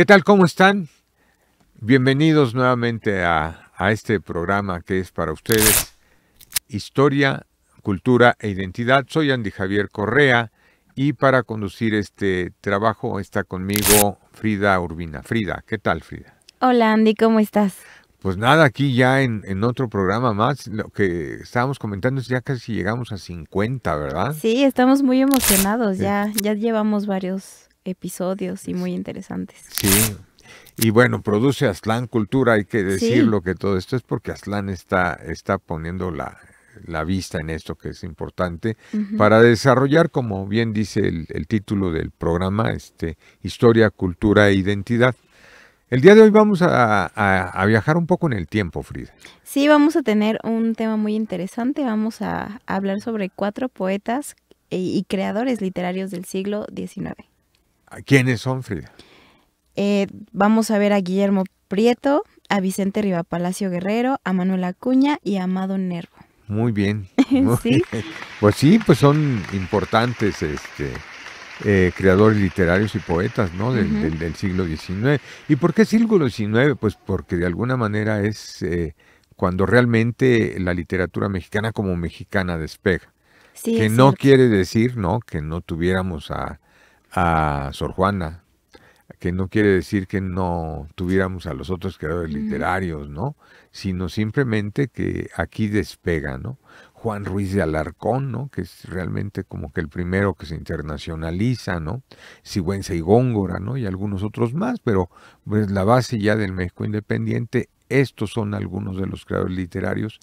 ¿Qué tal? ¿Cómo están? Bienvenidos nuevamente a, este programa que es para ustedes Historia, Cultura e Identidad. Soy Andy Javier Correa y para conducir este trabajo está conmigo Frida Urbina. Frida, ¿qué tal Frida? Hola Andy, ¿cómo estás? Pues nada, aquí ya en, otro programa más, lo que estábamos comentando es ya casi llegamos a 50, ¿verdad? Sí, estamos muy emocionados, ya, ya llevamos varios episodios y muy pues, interesantes. Sí. Y bueno, produce Aslan Cultura, hay que decirlo que todo esto es porque Aslan está, está poniendo la, vista en esto que es importante para desarrollar, como bien dice el, título del programa, este, historia, cultura e identidad. El día de hoy vamos a, a, viajar un poco en el tiempo, Frida. Sí, vamos a tener un tema muy interesante. Vamos a hablar sobre cuatro poetas eh, y creadores literarios del siglo XIX quiénes son, Frida? Eh, vamos a ver a Guillermo Prieto, a Vicente Riva Palacio Guerrero, a Manuel Acuña y a Amado Nervo. Muy bien. ¿Sí? Pues sí, pues son importantes este, eh, creadores literarios y poetas ¿no? Del, siglo XIX. ¿Y por qué siglo XIX? Pues porque de alguna manera es eh, cuando realmente la literatura mexicana como mexicana despega. Sí, que no quiere decir ¿no? que no tuviéramos a a Sor Juana, que no quiere decir que no tuviéramos a los otros creadores literarios, ¿no? Sino simplemente que aquí despega, ¿no? Juan Ruiz de Alarcón, ¿no? Que es realmente como que el primero que se internacionaliza, ¿no? Sigüenza y Góngora, ¿no? Y algunos otros más, pero pues la base ya del México independiente, estos son algunos de los creadores literarios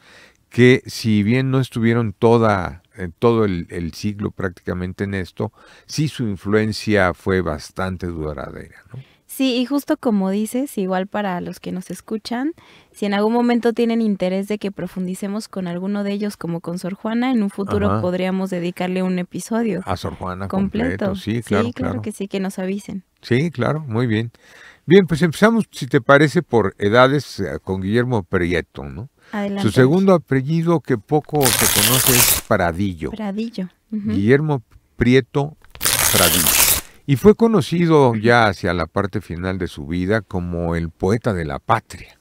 que si bien no estuvieron toda en todo el, siglo prácticamente en esto, sí su influencia fue bastante duradera. ¿no? Sí, y justo como dices, igual para los que nos escuchan, si en algún momento tienen interés de que profundicemos con alguno de ellos, como con Sor Juana, en un futuro podríamos dedicarle un episodio. A Sor Juana completo. Sí, claro, sí, claro. que sí, que nos avisen. Sí, claro, muy bien. Bien, pues empezamos, si te parece, por edades eh, con Guillermo Prieto, ¿no? Su segundo apellido que poco se conoce es Pradillo. Pradillo. Guillermo Prieto Pradillo. Y fue conocido ya hacia la parte final de su vida como el poeta de la patria.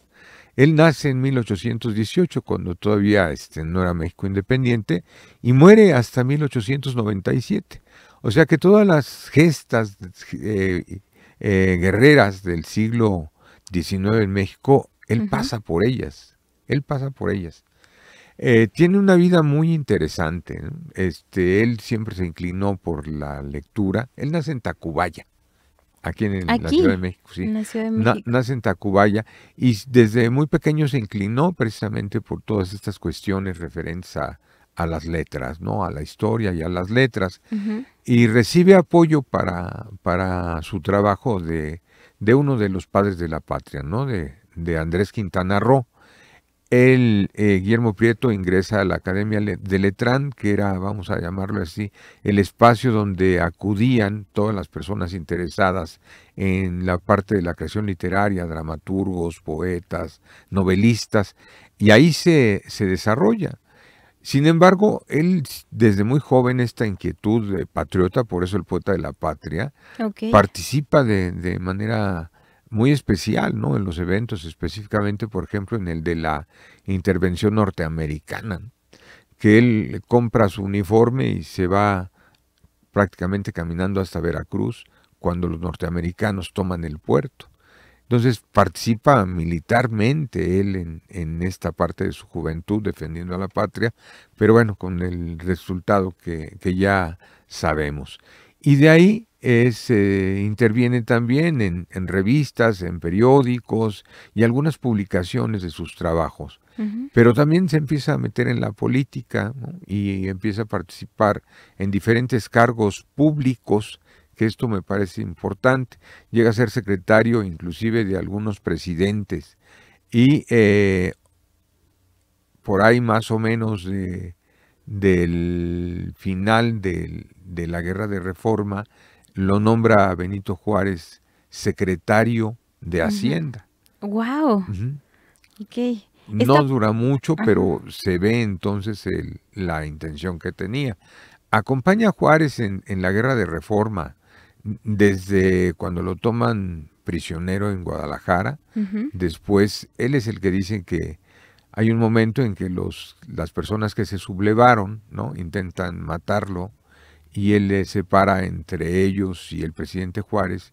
Él nace en 1818, cuando todavía este, no era México independiente, y muere hasta 1897. O sea que todas las gestas eh, eh, guerreras del siglo XIX en México, él pasa por ellas. Él pasa por ellas. Eh, tiene una vida muy interesante. Este, él siempre se inclinó por la lectura. Él nace en Tacubaya, aquí en, la Ciudad de México. Sí. nace en Tacubaya y desde muy pequeño se inclinó precisamente por todas estas cuestiones referentes a, las letras, ¿no? A la historia y a las letras. Y recibe apoyo para, para su trabajo de, de, uno de los padres de la patria, ¿no? De, de Andrés Quintana Roo el eh, Guillermo Prieto ingresa a la Academia de Letrán, que era, vamos a llamarlo así, el espacio donde acudían todas las personas interesadas en la parte de la creación literaria, dramaturgos, poetas, novelistas, y ahí se, se desarrolla. Sin embargo, él desde muy joven esta inquietud de patriota, por eso el poeta de la patria, participa de, de manera muy especial, ¿no? En los eventos, específicamente, por ejemplo, en el de la intervención norteamericana, que él compra su uniforme y se va prácticamente caminando hasta Veracruz cuando los norteamericanos toman el puerto. Entonces participa militarmente él en, esta parte de su juventud defendiendo a la patria, pero bueno, con el resultado que ya sabemos. Y de ahí eh, interviene también en, revistas, en periódicos y algunas publicaciones de sus trabajos. Pero también se empieza a meter en la política y empieza a participar en diferentes cargos públicos, que esto me parece importante. Llega a ser secretario inclusive de algunos presidentes y eh, por ahí más o menos del final del de la Guerra de Reforma, lo nombra a Benito Juárez secretario de Hacienda. ¡Guau! No dura mucho, pero se ve entonces el, la intención que tenía. Acompaña a Juárez en, en, la guerra de reforma, desde cuando lo toman prisionero en Guadalajara. Después, él es el que dice que hay un momento en que los, las personas que se sublevaron ¿no? intentan matarlo y él le separa entre ellos y el presidente Juárez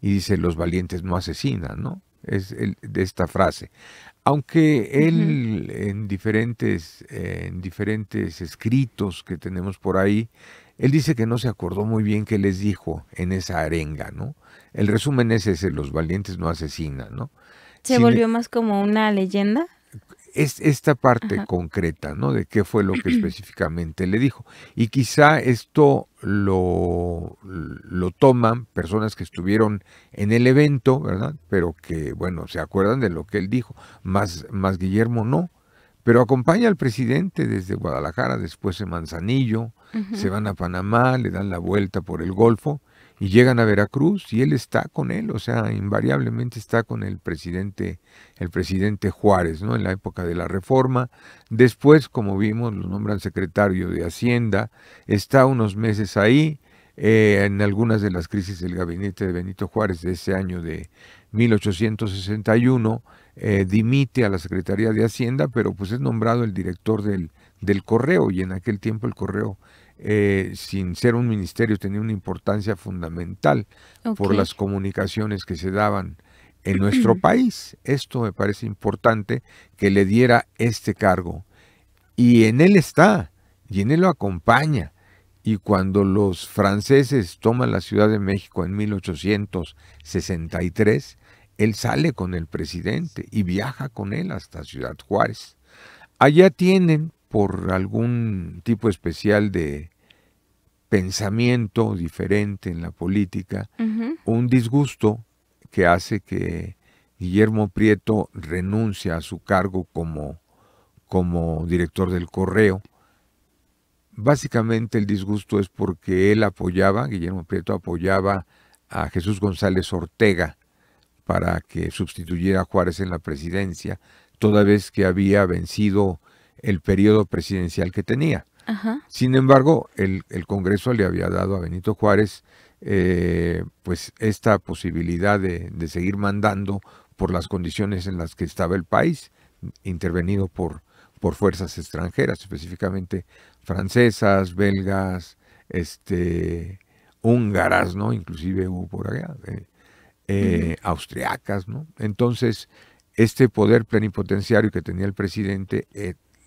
y dice, los valientes no asesinan, ¿no? Es el, de esta frase. Aunque él en, diferentes, en diferentes escritos que tenemos por ahí, él dice que no se acordó muy bien qué les dijo en esa arenga, ¿no? El resumen es ese, los valientes no asesinan, ¿no? ¿Se volvió más como una leyenda? es esta parte concreta, ¿no? De qué fue lo que específicamente le dijo. Y quizá esto lo, lo toman personas que estuvieron en el evento, ¿verdad? Pero que, bueno, se acuerdan de lo que él dijo, más, más Guillermo no. Pero acompaña al presidente desde Guadalajara, después en Manzanillo, se van a Panamá, le dan la vuelta por el Golfo y llegan a Veracruz y él está con él, o sea, invariablemente está con el presidente, el presidente Juárez, ¿no? En la época de la reforma. Después, como vimos, lo nombran secretario de Hacienda, está unos meses ahí. Eh, en algunas de las crisis del gabinete de Benito Juárez de ese año de 1861, eh, dimite a la Secretaría de Hacienda, pero pues es nombrado el director del, del correo y en aquel tiempo el correo eh, sin ser un ministerio, tenía una importancia fundamental por las comunicaciones que se daban en nuestro país. Esto me parece importante que le diera este cargo. Y en él está, y en él lo acompaña. Y cuando los franceses toman la Ciudad de México en 1863, él sale con el presidente y viaja con él hasta Ciudad Juárez. Allá tienen por algún tipo especial de pensamiento diferente en la política, un disgusto que hace que Guillermo Prieto renuncie a su cargo como, como director del correo. Básicamente el disgusto es porque él apoyaba, Guillermo Prieto apoyaba a Jesús González Ortega para que sustituyera a Juárez en la presidencia, toda vez que había vencido el periodo presidencial que tenía. Sin embargo, el, Congreso le había dado a Benito Juárez eh, pues esta posibilidad de, seguir mandando por las condiciones en las que estaba el país, intervenido por, por fuerzas extranjeras, específicamente francesas, belgas, este, húngaras, ¿no? Inclusive hubo por allá, eh, eh, austriacas, ¿no? Entonces, este poder plenipotenciario que tenía el presidente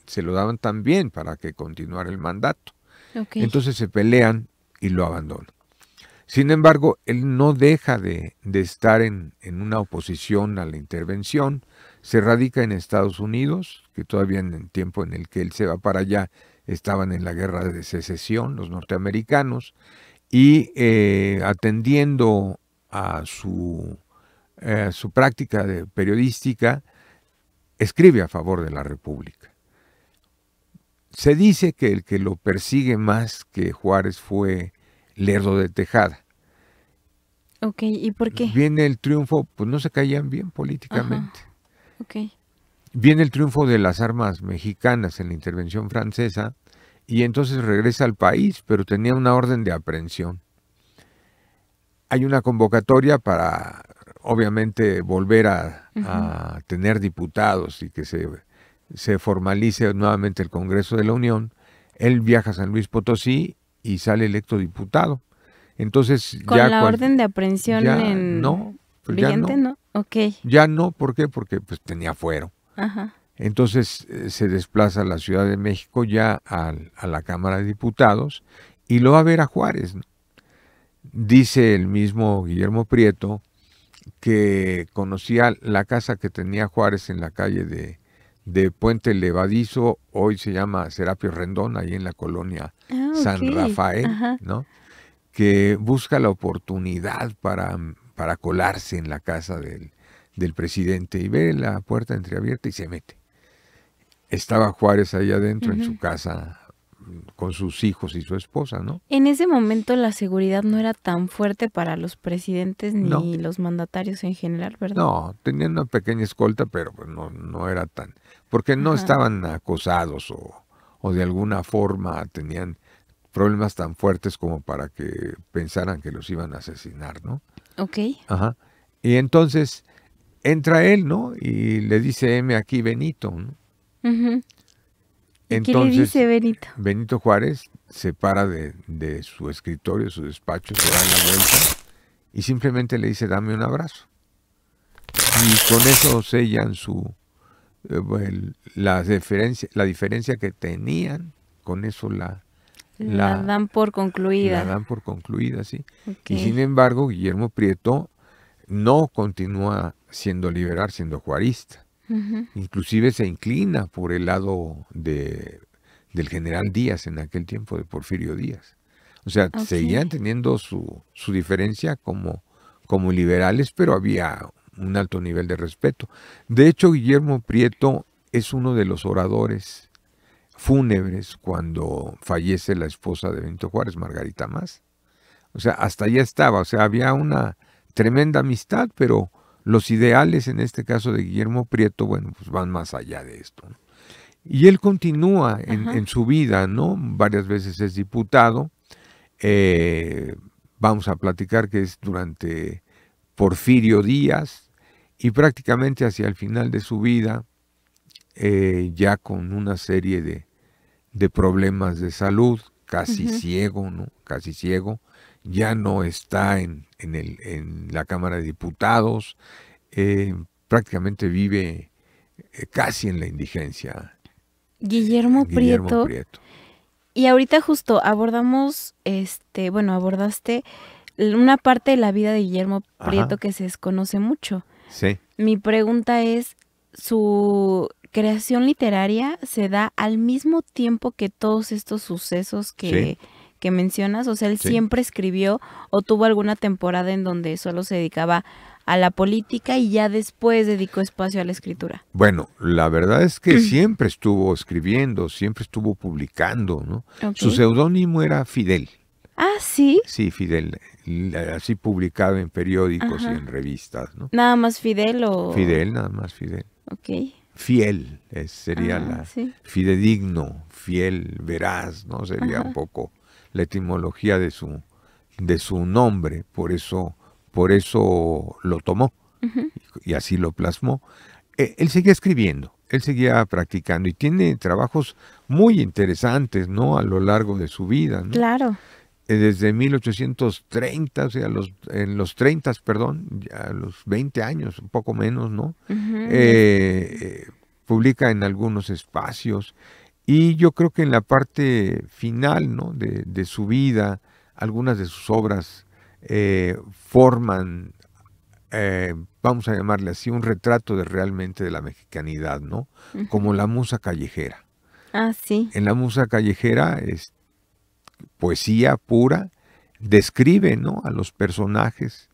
se lo daban también para que continuara el mandato. Entonces se pelean y lo abandonan. Sin embargo, él no deja de, estar en, una oposición a la intervención, se radica en Estados Unidos, que todavía en el tiempo en el que él se va para allá estaban en la guerra de secesión los norteamericanos, y eh, atendiendo a su, eh, su práctica de periodística, escribe a favor de la República se dice que el que lo persigue más que Juárez fue Lerdo de Tejada. Ok, ¿y por qué? Viene el triunfo, pues no se caían bien políticamente. Viene el triunfo de las armas mexicanas en la intervención francesa y entonces regresa al país, pero tenía una orden de aprehensión. Hay una convocatoria para, obviamente, volver a tener diputados y que se se formalice nuevamente el Congreso de la Unión, él viaja a San Luis Potosí y sale electo diputado. Entonces ya con la orden de aprehensión en no, pues no, ya no, ¿por qué? Porque pues tenía fuero. Entonces eh, se desplaza a la Ciudad de México ya a la Cámara de Diputados y lo va a ver a Juárez. Dice el mismo Guillermo Prieto que conocía la casa que tenía Juárez en la calle de de Puente Levadizo, hoy se llama Serapio Rendón, ahí en la colonia ah, San Rafael, ¿no? que busca la oportunidad para, para colarse en la casa del, del presidente y ve la puerta entreabierta y se mete. Estaba Juárez ahí adentro en su casa con sus hijos y su esposa, ¿no? En ese momento la seguridad no era tan fuerte para los presidentes ni los mandatarios en general, ¿verdad? No, tenían una pequeña escolta, pero pues, no, no era tan, porque no estaban acosados o, o de alguna forma tenían problemas tan fuertes como para que pensaran que los iban a asesinar, ¿no? Ok. Ajá. Y entonces entra él, ¿no? Y le dice, M aquí Benito, ¿no? Entonces, le dice Benito? Benito Juárez se para de, su escritorio, su despacho, se da la vuelta y simplemente le dice, dame un abrazo. Y con eso sellan su, eh, la diferencia, la diferencia que tenían, con eso la, la, dan por concluida. dan por concluida, sí. Y sin embargo, Guillermo Prieto no continúa siendo liberal, siendo juarista inclusive se inclina por el lado del general Díaz en aquel tiempo, de Porfirio Díaz. O sea, seguían teniendo su, su diferencia como, como liberales, pero había un alto nivel de respeto. De hecho, Guillermo Prieto es uno de los oradores fúnebres cuando fallece la esposa de Benito Juárez, Margarita Más. O sea, hasta allá estaba, o sea, había una tremenda amistad, pero los ideales, en este caso de Guillermo Prieto, bueno, pues van más allá de esto. Y él continúa en, su vida, ¿no? Varias veces es diputado. Eh, vamos a platicar que es durante Porfirio Díaz y prácticamente hacia el final de su vida, eh, ya con una serie de problemas de salud casi ciego, ¿no? Casi ciego. Ya no está en, en, el, en la Cámara de Diputados. Eh, prácticamente vive eh, casi en la indigencia. Guillermo, eh, Prieto. Y ahorita justo abordamos, este, bueno, abordaste una parte de la vida de Guillermo Prieto que se desconoce mucho. Sí. Mi pregunta es su creación literaria se da al mismo tiempo que todos estos sucesos que, mencionas? O sea, él siempre escribió o tuvo alguna temporada en donde solo se dedicaba a la política y ya después dedicó espacio a la escritura. Bueno, la verdad es que siempre estuvo escribiendo, siempre estuvo publicando, ¿no? Su seudónimo era Fidel. Ah, sí. Sí, Fidel, así publicado en periódicos y en revistas, ¿no? Nada más Fidel o... Fidel, nada más Fidel. Ok fiel, eh, sería ah, la fidedigno, fiel, veraz, ¿no? Sería un poco la etimología de su, de su nombre, por eso, por eso lo tomó y, así lo plasmó. E, él seguía escribiendo, él seguía practicando y tiene trabajos muy interesantes, ¿no? A lo largo de su vida, ¿no? Claro. Eh, desde 1830, o sea, en los 30, perdón, a los 20 años, un poco menos, ¿no? Eh, publica en algunos espacios y yo creo que en la parte final, ¿no? De, su vida, algunas de sus obras eh, forman, vamos a llamarle así, un retrato de realmente de la mexicanidad, ¿no? Como la musa callejera. Ah, sí. En la musa callejera, este, poesía pura, describe ¿no? a los personajes,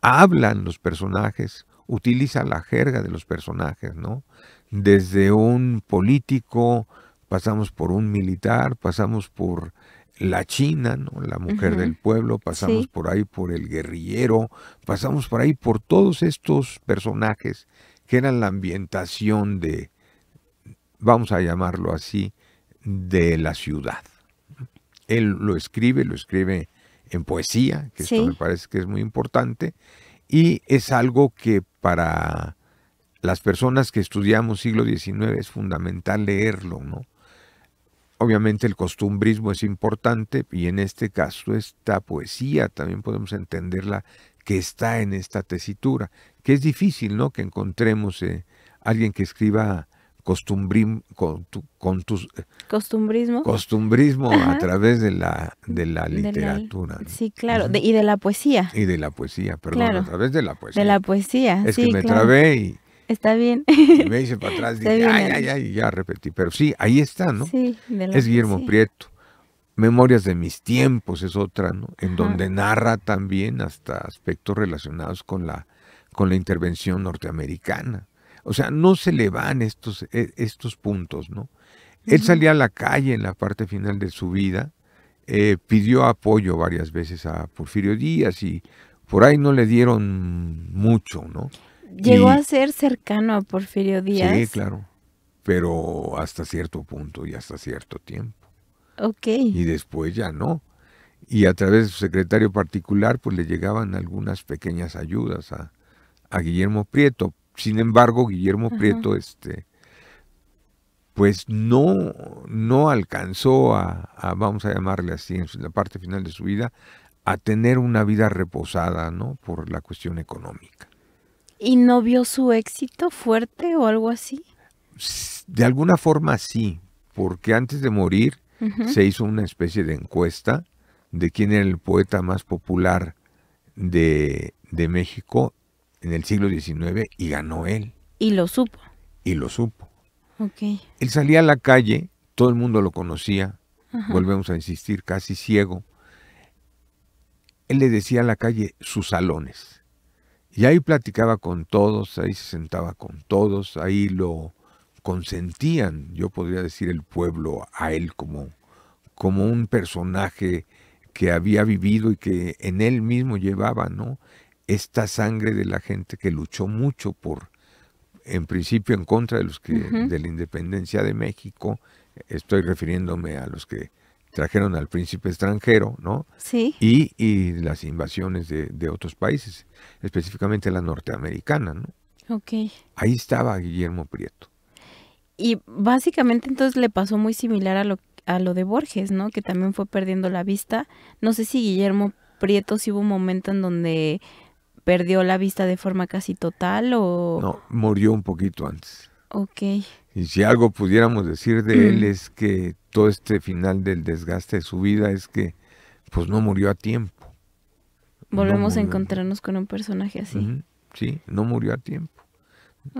hablan los personajes, utiliza la jerga de los personajes, ¿no? Desde un político, pasamos por un militar, pasamos por la China, ¿no? la mujer del pueblo, pasamos por ahí por el guerrillero, pasamos por ahí por todos estos personajes que eran la ambientación de, vamos a llamarlo así, de la ciudad. Él lo escribe, lo escribe en poesía, que esto me parece que es muy importante, y es algo que para las personas que estudiamos siglo XIX es fundamental leerlo, ¿no? Obviamente el costumbrismo es importante y en este caso esta poesía también podemos entenderla que está en esta tesitura, que es difícil, ¿no? Que encontremos eh, alguien que escriba costumbrim, con, tu, con tus... Eh, costumbrismo. Costumbrismo a través de la, de la literatura. sí, claro, y de la poesía. Y de la poesía, perdón, a través de la poesía. De la poesía, Es que me trabé y... Está bien. Y me hice para atrás, dije, ay, ay, ya repetí. Pero sí, ahí está, ¿no? Sí, de la Es Guillermo Prieto. Memorias de mis tiempos es otra, ¿no? En donde narra también hasta aspectos relacionados con la, con la intervención norteamericana. O sea, no se le van estos, e, estos puntos, ¿no? Él salía a la calle en la parte final de su vida, eh, pidió apoyo varias veces a Porfirio Díaz y por ahí no le dieron mucho, ¿no? Llegó a ser cercano a Porfirio Díaz. Sí, claro, pero hasta cierto punto y hasta cierto tiempo. Ok. Y después ya no. Y a través de su secretario particular, pues le llegaban algunas pequeñas ayudas a, a Guillermo Prieto, sin embargo, Guillermo Prieto, este, pues no, no alcanzó a, vamos a llamarle así, en la parte final de su vida, a tener una vida reposada, ¿no? Por la cuestión económica. ¿Y no vio su éxito fuerte o algo así? De alguna forma sí, porque antes de morir se hizo una especie de encuesta de quién era el poeta más popular de, de México en el siglo XIX y ganó él. Y lo supo. Y lo supo. Okay. Él salía a la calle, todo el mundo lo conocía, volvemos a insistir, casi ciego. Él le decía a la calle sus salones. Y ahí platicaba con todos, ahí se sentaba con todos, ahí lo consentían, yo podría decir el pueblo a él como, como un personaje que había vivido y que en él mismo llevaba, ¿no? esta sangre de la gente que luchó mucho por, en principio en contra de los que de la independencia de México, estoy refiriéndome a los que trajeron al príncipe extranjero, ¿no? Sí. Y, las invasiones de, de, otros países, específicamente la norteamericana, ¿no? Ok. Ahí estaba Guillermo Prieto. Y básicamente entonces le pasó muy similar a lo, a lo de Borges, ¿no? Que también fue perdiendo la vista. No sé si Guillermo Prieto sí hubo un momento en donde perdió la vista de forma casi total o... No, murió un poquito antes. Ok. Y si algo pudiéramos decir de él mm. es que todo este final del desgaste de su vida es que pues no murió a tiempo. Volvemos a encontrarnos con un personaje así. Sí, no murió a tiempo.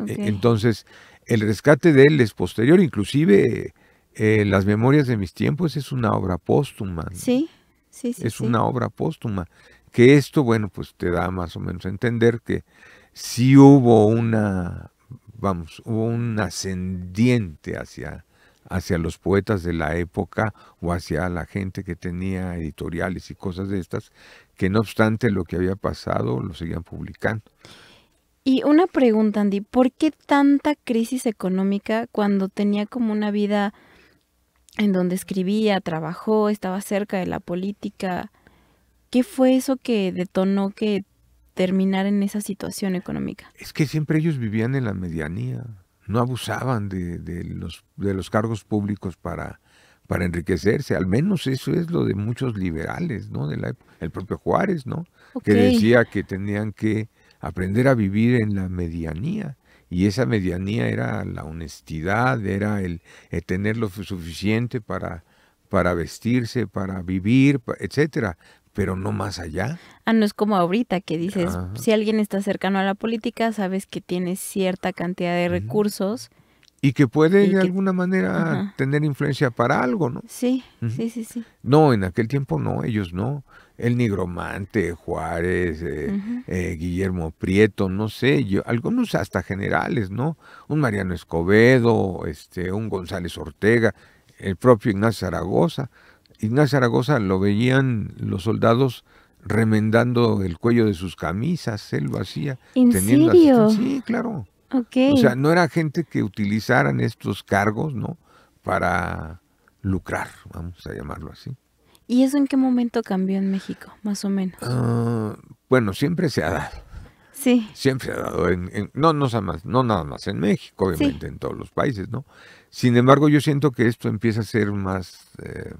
E, entonces, el rescate de él es posterior, inclusive eh, Las Memorias de mis tiempos es una obra póstuma. Sí, sí, sí. Es una obra póstuma. Que esto, bueno, pues te da más o menos a entender que sí hubo una, vamos, hubo un ascendiente hacia, hacia los poetas de la época o hacia la gente que tenía editoriales y cosas de estas, que no obstante lo que había pasado lo seguían publicando. Y una pregunta, Andy, ¿por qué tanta crisis económica cuando tenía como una vida en donde escribía, trabajó, estaba cerca de la política? ¿Qué fue eso que detonó que terminar en esa situación económica? Es que siempre ellos vivían en la medianía, no abusaban de, los, de los cargos públicos para, para enriquecerse, al menos eso es lo de muchos liberales, ¿no? El propio Juárez, ¿no? Que decía que tenían que aprender a vivir en la medianía. Y esa medianía era la honestidad, era el, tener lo suficiente para, para vestirse, para vivir, etcétera pero no más allá. Ah, no es como ahorita que dices, ah. si alguien está cercano a la política, sabes que tiene cierta cantidad de recursos. Y que puede de alguna manera tener influencia para algo, ¿no? Sí, sí, sí, sí. No, en aquel tiempo no, ellos no. El nigromante, Juárez, eh, eh, Guillermo Prieto, no sé, yo, algunos hasta generales, ¿no? Un Mariano Escobedo, este, un González Ortega, el propio Ignacio Zaragoza Ignacio Zaragoza lo veían los soldados remendando el cuello de sus camisas, él lo hacía. ¿En teniendo serio? Sí, claro. Okay. O sea, no era gente que utilizaran estos cargos, ¿no? Para lucrar, vamos a llamarlo así. ¿Y eso en qué momento cambió en México, más o menos? Ah, bueno, siempre se ha dado. Sí. Siempre se ha dado. En, no, no, no nada más en México, obviamente en todos los países, ¿no? Sin embargo, yo siento que esto empieza a ser más... Eh,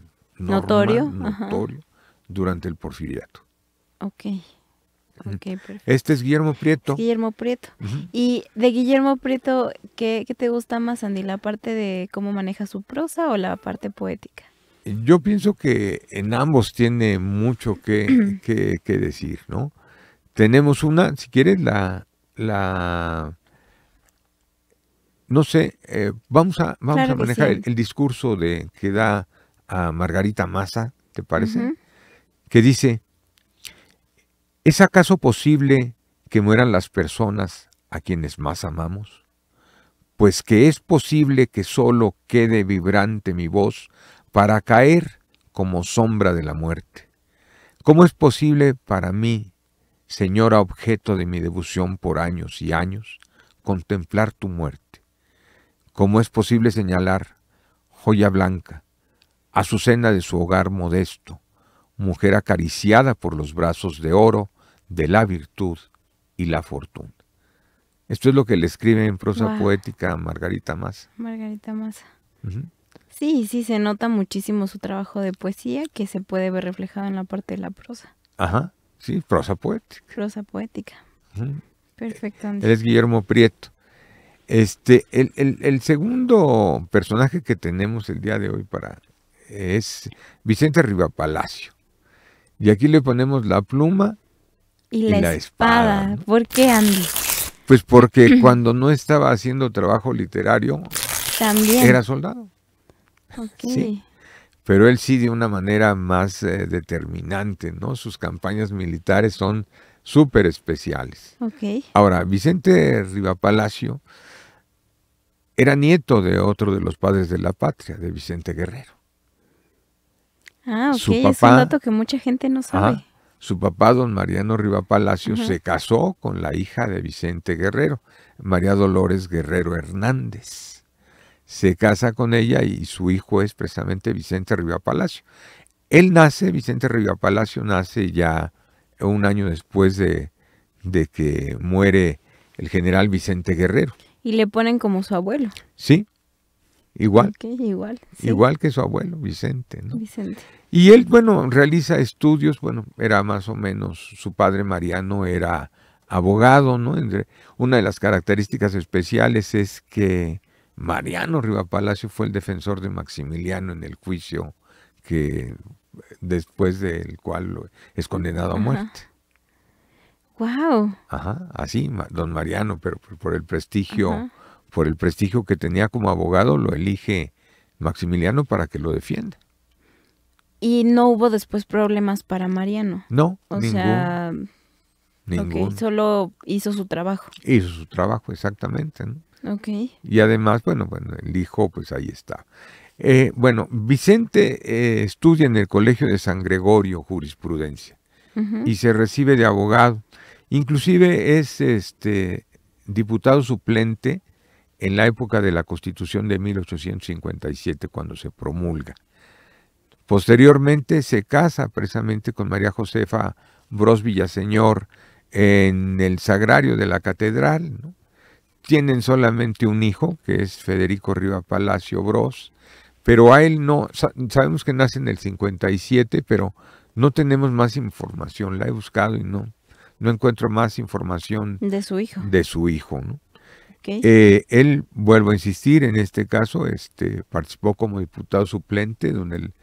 notorio, notorio durante el porfiriato. Ok. okay Este es Guillermo Prieto. Guillermo Prieto. Y de Guillermo Prieto, ¿qué, te gusta más, Andy? ¿La parte de cómo maneja su prosa o la parte poética? Yo pienso que en ambos tiene mucho que, decir, ¿no? Tenemos una, si quieres, la, la no sé, eh, vamos a, vamos a manejar el, el, discurso de, que da a Margarita Massa, ¿te parece? Que dice, ¿es acaso posible que mueran las personas a quienes más amamos? Pues que es posible que solo quede vibrante mi voz para caer como sombra de la muerte. ¿Cómo es posible para mí, señora objeto de mi devoción por años y años, contemplar tu muerte? ¿Cómo es posible señalar, joya blanca, su azucena de su hogar modesto, mujer acariciada por los brazos de oro de la virtud y la fortuna. Esto es lo que le escribe en prosa poética poética Margarita Massa. Margarita Massa. Sí, sí, se nota muchísimo su trabajo de poesía que se puede ver reflejado en la parte de la prosa. Ajá, sí, prosa poética. Prosa poética. Perfectamente. Eh, él es Guillermo Prieto. Este, el, segundo personaje que tenemos el día de hoy para es Vicente Riva Palacio. Y aquí le ponemos la pluma y, la, espada. ¿Por qué, Andy? Pues porque cuando no estaba haciendo trabajo literario, también era soldado. Pero él sí de una manera más eh, determinante, ¿no? Sus campañas militares son súper especiales. Ahora, Vicente Rivapalacio era nieto de otro de los padres de la patria, de Vicente Guerrero. Ah, ok, es un dato que mucha gente no sabe. su papá, don Mariano Riva Palacio, se casó con la hija de Vicente Guerrero, María Dolores Guerrero Hernández. Se casa con ella y su hijo es precisamente Vicente Riva Palacio. Él nace, Vicente Riva Palacio nace ya un año después de, de que muere el general Vicente Guerrero. Y le ponen como su abuelo. Sí, Igual. igual. que su abuelo, Vicente, Y él, bueno, realiza estudios, bueno, era más o menos, su padre Mariano era abogado, ¿no? Una de las características especiales es que Mariano Riva Palacio fue el defensor de Maximiliano en el juicio que después del cual es condenado a muerte. Wow. Ajá, así, don Mariano, pero por el prestigio por el prestigio que tenía como abogado, lo elige Maximiliano para que lo defienda. Y no hubo después problemas para Mariano. No, o sea, solo hizo su trabajo. Hizo su trabajo, exactamente. Y además, bueno, bueno, el hijo, pues ahí está. Eh, bueno, Vicente eh, estudia en el Colegio de San Gregorio jurisprudencia y se recibe de abogado. Inclusive es este diputado suplente en la época de la Constitución de 1857 cuando se promulga. Posteriormente se casa precisamente con María Josefa Bros Villaseñor en el sagrario de la catedral. ¿no? Tienen solamente un hijo, que es Federico Riva Palacio Bros, pero a él no, sabemos que nace en el 57, pero no tenemos más información, la he buscado y no, no encuentro más información de su hijo. De su hijo ¿no? Eh, él, vuelvo a insistir, en este caso este, participó como diputado suplente en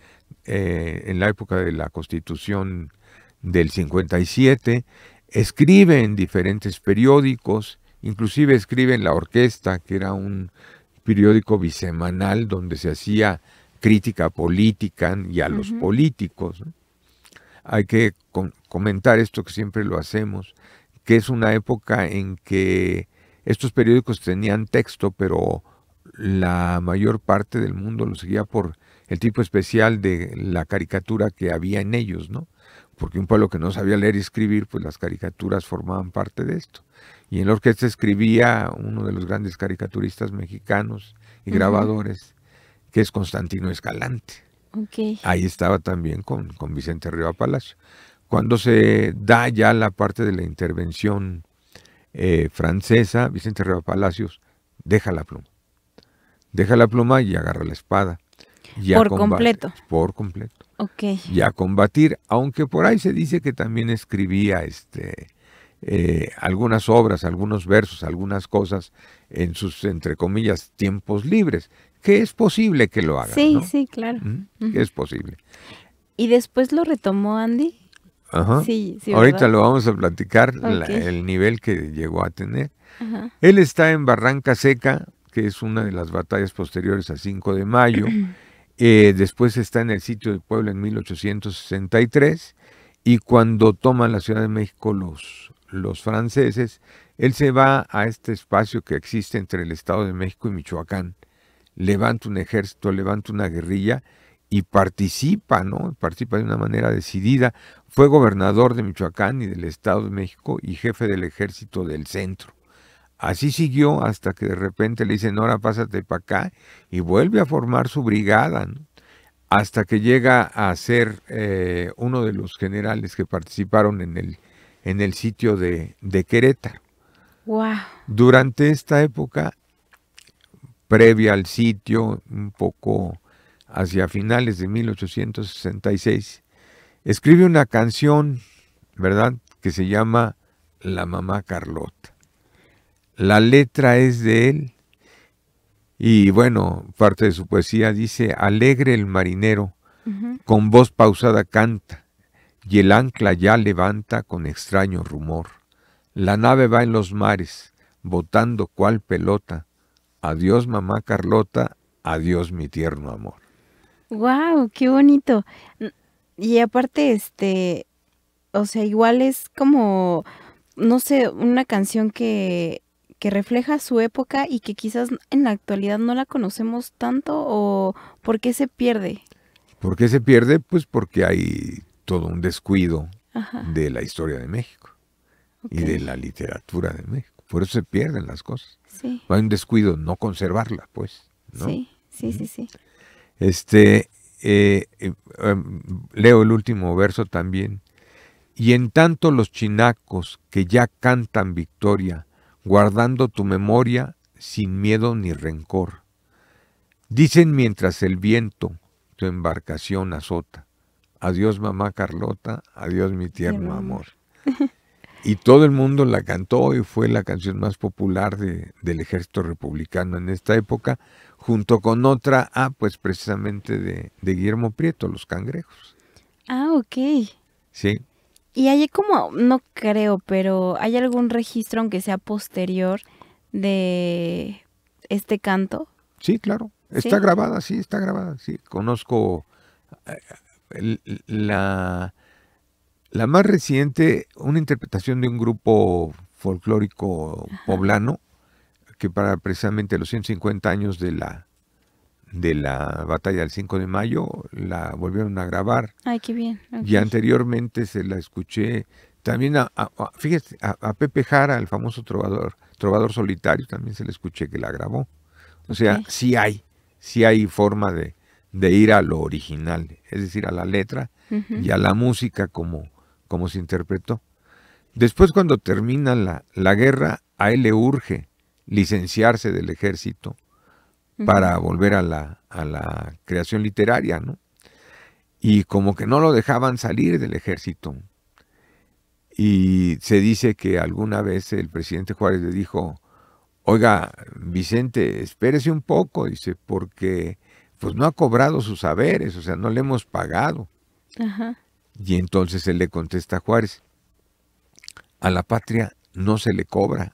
eh, la época de la constitución del 57, escribe en diferentes periódicos, inclusive escribe en La Orquesta, que era un periódico bisemanal donde se hacía crítica política y a los políticos. Hay que comentar esto que siempre lo hacemos, que es una época en que estos periódicos tenían texto, pero la mayor parte del mundo lo seguía por el tipo especial de la caricatura que había en ellos, ¿no? Porque un pueblo que no sabía leer y escribir, pues las caricaturas formaban parte de esto. Y en la orquesta escribía uno de los grandes caricaturistas mexicanos y grabadores, que es Constantino Escalante. Ahí estaba también con, con Vicente Riva Palacio. Cuando se da ya la parte de la intervención eh, francesa, Vicente Riva Palacios, deja la pluma. Deja la pluma y agarra la espada. por completo. Por completo. Ok. Y a combatir, aunque por ahí se dice que también escribía este, eh, algunas obras, algunos versos, algunas cosas en sus, entre comillas, tiempos libres, que es posible que lo haga. Sí, sí, claro. Es posible. ¿Y después lo retomó Andy? Ajá. Ahorita lo vamos a platicar, el nivel que llegó a tener. Él está en Barranca Seca, que es una de las batallas posteriores a 5 de mayo. Eh, después está en el sitio de Puebla en 1863. Y cuando toman la Ciudad de México los, los franceses, él se va a este espacio que existe entre el Estado de México y Michoacán. Levanta un ejército, levanta una guerrilla y participa, ¿no? Participa de una manera decidida. Fue gobernador de Michoacán y del Estado de México y jefe del ejército del centro. Así siguió hasta que de repente le dicen, ahora pásate para acá y vuelve a formar su brigada, ¿no? hasta que llega a ser eh, uno de los generales que participaron en el, en el sitio de, de Querétaro. Durante esta época, previa al sitio, un poco hacia finales de 1866, escribe una canción, ¿verdad?, que se llama La Mamá Carlota. La letra es de él y bueno, parte de su poesía dice, alegre el marinero, con voz pausada canta, y el ancla ya levanta con extraño rumor. La nave va en los mares, botando cual pelota. Adiós mamá Carlota, adiós mi tierno amor. Wow, qué bonito. Y aparte, este, o sea, igual es como, no sé, una canción que, refleja su época y que quizás en la actualidad no la conocemos tanto o por qué se pierde. ¿Por qué se pierde? Pues porque hay todo un descuido de la historia de México y de la literatura de México. Por eso se pierden las cosas. Sí. Hay un descuido no conservarla, pues. Sí, sí, sí, sí. Este, eh, eh, em, leo el último verso también. Y en tanto los chinacos que ya cantan victoria, guardando tu memoria sin miedo ni rencor. Dicen mientras el viento tu embarcación azota. Adiós mamá Carlota, adiós mi tierno amor. Y todo el mundo la cantó y fue la canción más popular de, del ejército republicano en esta época, junto con otra, ah, pues precisamente de, Guillermo Prieto, Los Cangrejos. Ah, ok. Sí. Y hay como, no creo, pero ¿hay algún registro, aunque sea posterior, de este canto? Sí, claro. Está grabada, sí, está grabada, sí. Conozco eh, la la más reciente, una interpretación de un grupo folclórico poblano, que para precisamente los 150 años de la, de la batalla del 5 de mayo la volvieron a grabar. Ay, qué bien. Y anteriormente se la escuché también a, a, Pepe Jara, el famoso trovador, trovador solitario, también se le escuché que la grabó. O sea, sí hay, hay forma de, ir a lo original, es decir, a la letra y a la música como, Cómo se interpretó. Después, cuando termina la, guerra, a él le urge licenciarse del ejército para volver a la, a la creación literaria, ¿no? Y como que no lo dejaban salir del ejército. Y se dice que alguna vez el presidente Juárez le dijo, oiga, Vicente, espérese un poco, dice, porque pues no ha cobrado sus saberes, o sea, no le hemos pagado. Ajá. Y entonces él le contesta a Juárez, a la patria no se le cobra.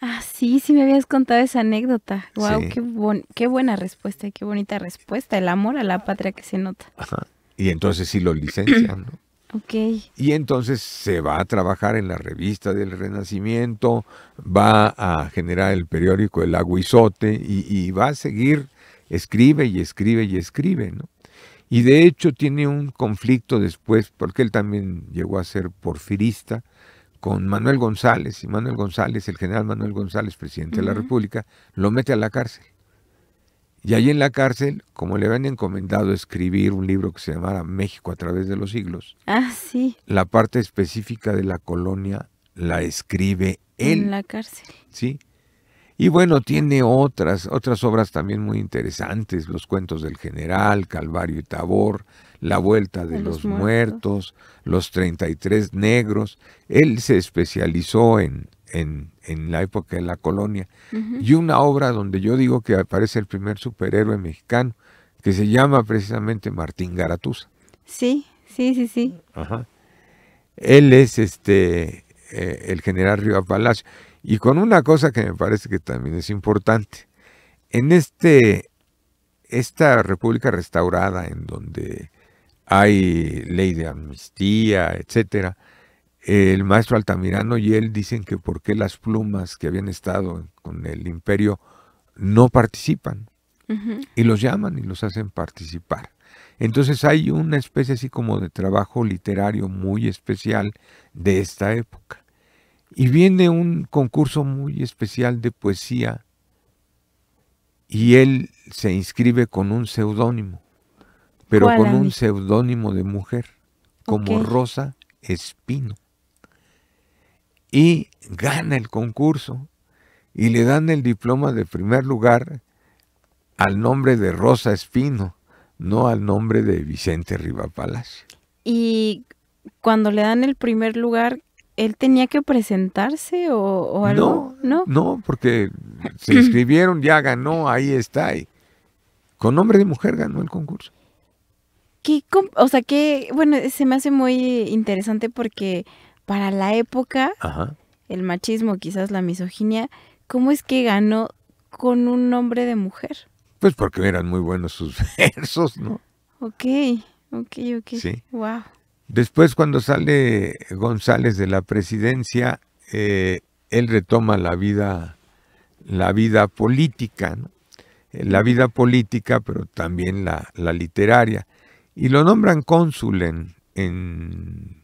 Ah, sí, sí me habías contado esa anécdota. Wow, qué, buena respuesta, qué bonita respuesta. El amor a la patria que se nota. Ajá. Y entonces sí lo licencian, ¿no? Ok. Y entonces se va a trabajar en la revista del Renacimiento, va a generar el periódico El Aguizote y va a seguir, escribe y escribe y escribe, ¿no? Y de hecho tiene un conflicto después, porque él también llegó a ser porfirista, con Manuel González. Y Manuel González, el general Manuel González, presidente de la República, lo mete a la cárcel. Y ahí en la cárcel, como le habían encomendado escribir un libro que se llamara México a través de los siglos, ah, sí. la parte específica de la colonia la escribe él. En la cárcel. Sí. Y bueno, tiene otras, otras obras también muy interesantes, Los cuentos del general, Calvario y Tabor, La vuelta de, los los, los muertos. y Los 33 negros. Él se especializó en, en, la época de la colonia. Y una obra donde yo digo que aparece el primer superhéroe mexicano, que se llama precisamente Martín Garatusa. Sí, sí, sí, sí. Ajá. Él es este eh, el general Río Palacio. Y con una cosa que me parece que también es importante. En este, esta República restaurada, en donde hay ley de amnistía, etcétera, el maestro Altamirano y él dicen que por qué las plumas que habían estado con el imperio no participan. Y los llaman y los hacen participar. Entonces hay una especie así como de trabajo literario muy especial de esta época. Y viene un concurso muy especial de poesía y él se inscribe con un seudónimo, pero con un seudónimo de mujer, como Rosa Espino. Y gana el concurso y le dan el diploma de primer lugar al nombre de Rosa Espino, no al nombre de Vicente Riva Palacio. Y cuando le dan el primer lugar, él tenía que presentarse o, algo? No, no, porque se inscribieron, ya ganó, ahí está. Y con nombre de mujer ganó el concurso. ¿Qué, o sea, que, bueno, se me hace muy interesante porque para la época, el machismo, quizás la misoginia, ¿cómo es que ganó con un nombre de mujer? Pues porque eran muy buenos sus versos, ¿no? Ok, ok, ok. Sí. Wow. Después, cuando sale González de la presidencia, eh, él retoma la vida, la vida política, eh, la vida política, pero también la, literaria. Y lo nombran cónsul en,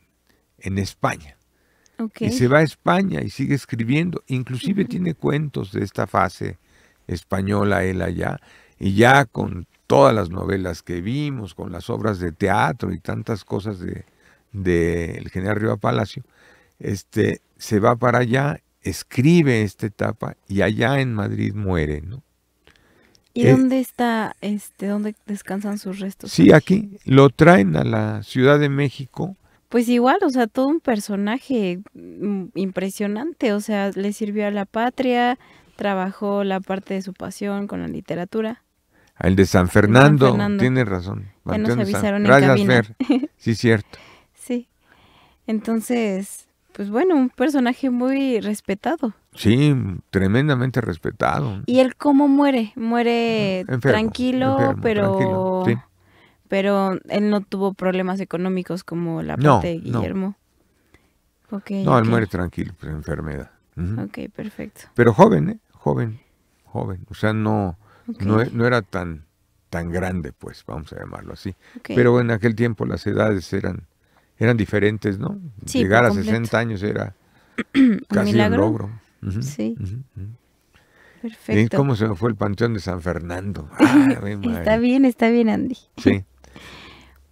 España. Y se va a España y sigue escribiendo. Inclusive tiene cuentos de esta fase española él allá. Y ya con todas las novelas que vimos, con las obras de teatro y tantas cosas de, del general Riva Palacio, este, se va para allá, escribe esta etapa y allá en Madrid muere, ¿no? ¿Y eh, dónde está, este, dónde descansan sus restos? Sí, aquí lo traen a la Ciudad de México. Pues igual, o sea, todo un personaje mm, impresionante, o sea, le sirvió a la patria, trabajó la parte de su pasión con la literatura. El de San Fernando, tiene razón. Ya nos avisaron en Gracias, Sí, cierto. Entonces, pues bueno, un personaje muy respetado. Sí, tremendamente respetado. ¿Y él cómo muere? Muere tranquilo, pero pero él no tuvo problemas económicos como la parte de Guillermo. No, él muere tranquilo, por pues, enfermedad. Ok, perfecto. Pero joven, ¿eh? Joven, joven. O sea, no, no, e, no, era tan, tan grande, pues, vamos a llamarlo así. Pero en aquel tiempo las edades eran eran diferentes, ¿no? Llegar a 60 años era casi un, logro. sí. ¿Cómo se fue el Panteón de San Fernando? Ah, está bien, está bien, Andy. Sí.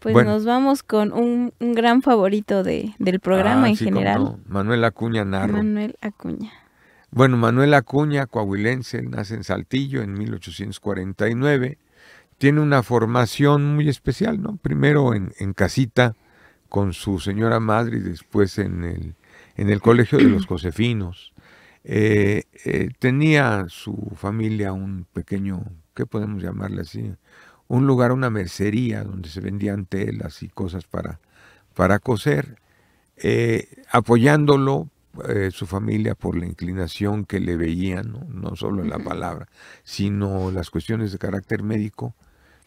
Pues nos vamos con un, gran favorito del programa ah, en general. Manuel Acuña Narro. Manuel Acuña. Bueno, Manuel Acuña, coahuilense, nace en Saltillo en 1849. Tiene una formación muy especial, ¿no? Primero en, en casita, con su señora madre y después en el, en el Colegio de los Josefinos. Eh, eh, tenía su familia un pequeño, ¿qué podemos llamarle así? Un lugar, una mercería donde se vendían telas y cosas para, para coser. Eh, apoyándolo su familia por la inclinación que le veían, ¿no? no solo en la palabra, sino las cuestiones de carácter médico,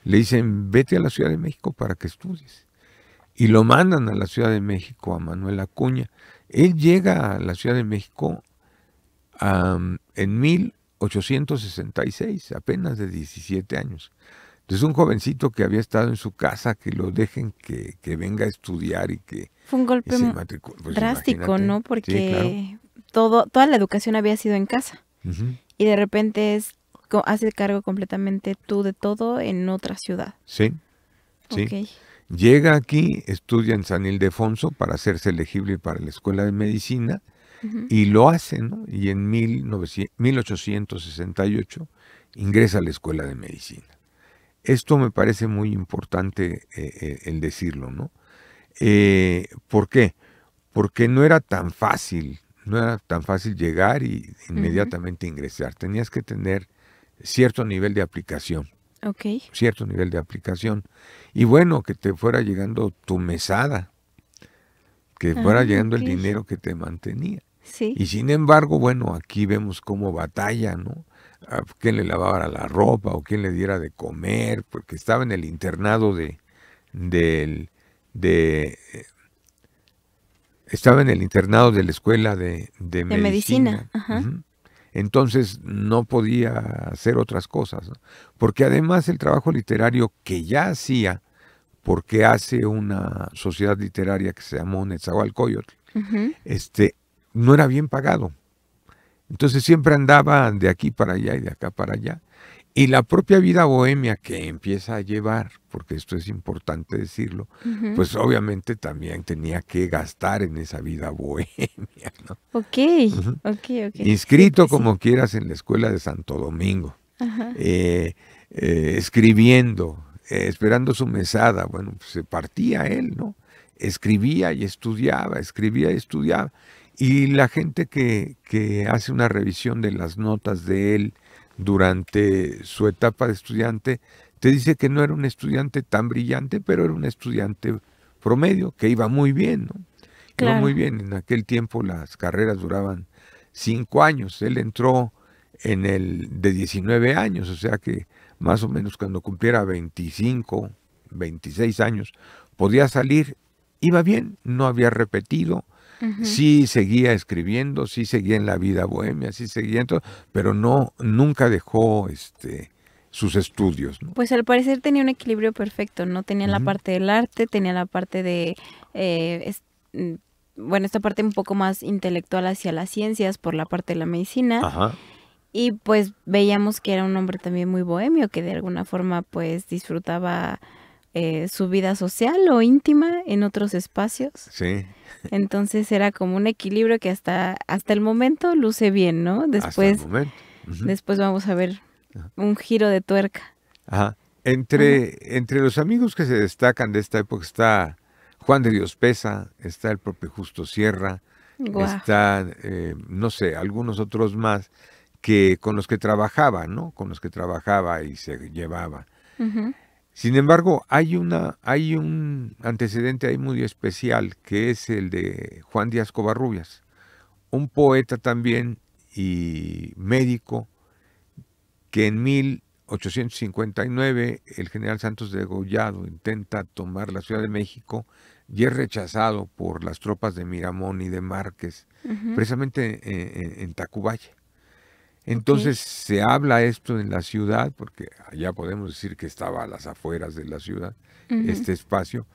le dicen, vete a la Ciudad de México para que estudies y lo mandan a la Ciudad de México, a Manuel Acuña. Él llega a la Ciudad de México en 1866, apenas de 17 años. Entonces un jovencito que había estado en su casa, que lo dejen que, que venga a estudiar y que... Fue un golpe pues, drástico, ¿no? Porque todo, toda la educación había sido en casa. Y de repente es, hace cargo completamente tú de todo en otra ciudad. Sí, sí. Llega aquí, estudia en San Ildefonso para hacerse elegible para la Escuela de Medicina y lo hace, ¿no? Y en 1868 ingresa a la Escuela de Medicina. Esto me parece muy importante eh, eh, el decirlo, ¿no? Eh, ¿Por qué? Porque no era tan fácil, no era tan fácil llegar y inmediatamente ingresar. Tenías que tener cierto nivel de aplicación. Cierto nivel de aplicación. Y bueno, que te fuera llegando tu mesada, que ah, fuera llegando el dinero que te mantenía. Sí. Y sin embargo, bueno, aquí vemos cómo batalla, ¿no? A quién le lavara la ropa o quién le diera de comer, porque estaba en el internado de, del, estaba en el internado de la escuela de, de, medicina. Ajá. Entonces no podía hacer otras cosas, porque además el trabajo literario que ya hacía, porque hace una sociedad literaria que se llamó Netzahualcoyotl, este, no era bien pagado. Entonces siempre andaba de aquí para allá y de acá para allá. Y la propia vida bohemia que empieza a llevar, porque esto es importante decirlo, pues obviamente también tenía que gastar en esa vida bohemia. ¿no? Ok, ok, ok. Inscrito pues como quieras en la escuela de Santo Domingo, eh, eh, escribiendo, eh, esperando su mesada, bueno, pues se partía él, ¿no? Escribía y estudiaba, escribía y estudiaba. Y la gente que, que hace una revisión de las notas de él, durante su etapa de estudiante, te dice que no era un estudiante tan brillante, pero era un estudiante promedio, que iba muy bien, ¿no? muy bien. En aquel tiempo las carreras duraban cinco años. Él entró en el de 19 años, o sea que más o menos cuando cumpliera 25, 26 años, podía salir, iba bien, no había repetido, Sí seguía escribiendo, sí seguía en la vida bohemia, sí seguía en pero no, nunca dejó este, sus estudios. Pues al parecer tenía un equilibrio perfecto, ¿no? Tenía la parte del arte, tenía la parte de... Eh, mm, bueno, esta parte un poco más intelectual hacia las ciencias por la parte de la medicina. Y pues veíamos que era un hombre también muy bohemio, que de alguna forma pues disfrutaba eh, su vida social o íntima en otros espacios. Sí. Entonces era como un equilibrio que hasta, hasta el momento luce bien, ¿no? Después, después vamos a ver un giro de tuerca. Ajá. Entre, entre los amigos que se destacan de esta época está Juan de Dios Pesa, está el propio Justo Sierra, está, eh, no sé, algunos otros más que con los que trabajaba, ¿no? Con los que trabajaba y se llevaba. Sin embargo, hay, una, hay un antecedente ahí muy especial, que es el de Juan Díaz Covarrubias, un poeta también y médico, que en 1859 el general Santos de Gollado intenta tomar la Ciudad de México y es rechazado por las tropas de Miramón y de Márquez, precisamente en Tacubaya. Entonces se habla esto en la ciudad, porque allá podemos decir que estaba a las afueras de la ciudad, este espacio,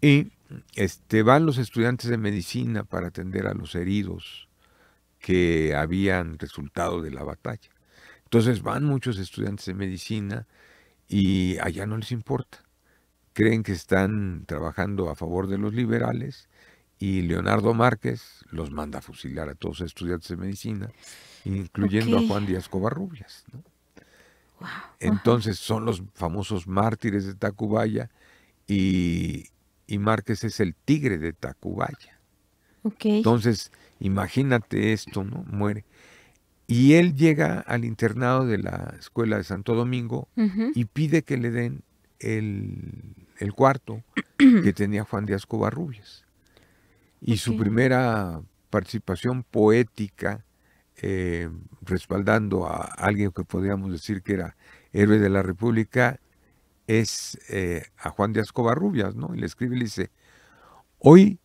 y este, van los estudiantes de medicina para atender a los heridos que habían resultado de la batalla. Entonces van muchos estudiantes de medicina y allá no les importa. Creen que están trabajando a favor de los liberales y Leonardo Márquez los manda a fusilar a todos los estudiantes de medicina incluyendo a Juan Díaz Covarrubias. Entonces son los famosos mártires de Tacubaya y, Márquez es el tigre de Tacubaya. Entonces, imagínate esto, ¿no? Muere. Y él llega al internado de la escuela de Santo Domingo y pide que le den el, cuarto que tenía Juan Díaz Covarrubias. Y su primera participación poética eh, respaldando a alguien que podríamos decir que era héroe de la República, es eh, a Juan de Ascobarrubias, ¿no? Y le escribe y le dice, hoy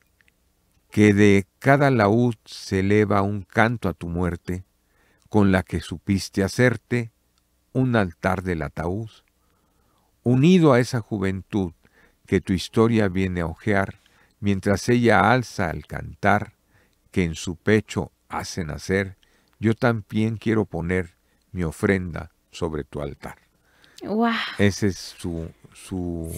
que de cada laúd se eleva un canto a tu muerte, con la que supiste hacerte un altar del ataúd. Unido a esa juventud que tu historia viene a ojear, mientras ella alza al cantar que en su pecho hace nacer, yo también quiero poner mi ofrenda sobre tu altar. Ese es su, su,